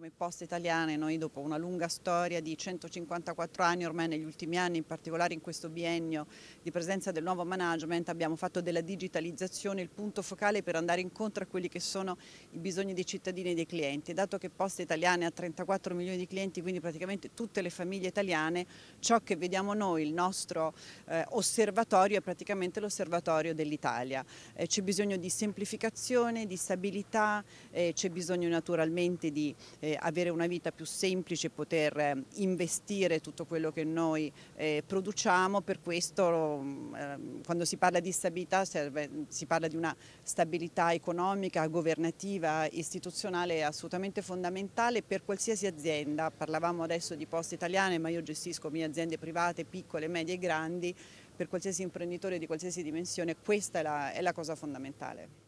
Come Poste Italiane noi dopo una lunga storia di 154 anni ormai negli ultimi anni, in particolare in questo biennio di presenza del nuovo management, abbiamo fatto della digitalizzazione il punto focale per andare incontro a quelli che sono i bisogni dei cittadini e dei clienti. Dato che Poste Italiane ha 34 milioni di clienti, quindi praticamente tutte le famiglie italiane, ciò che vediamo noi, il nostro eh, osservatorio è praticamente l'osservatorio dell'Italia. Eh, c'è bisogno di semplificazione, di stabilità, eh, c'è bisogno naturalmente di eh, eh, avere una vita più semplice, poter eh, investire tutto quello che noi eh, produciamo, per questo mm, ehm, quando si parla di stabilità serve, si parla di una stabilità economica, governativa, istituzionale assolutamente fondamentale per qualsiasi azienda, parlavamo adesso di poste italiane ma io gestisco mie aziende private, piccole, medie e grandi, per qualsiasi imprenditore di qualsiasi dimensione questa è la, è la cosa fondamentale.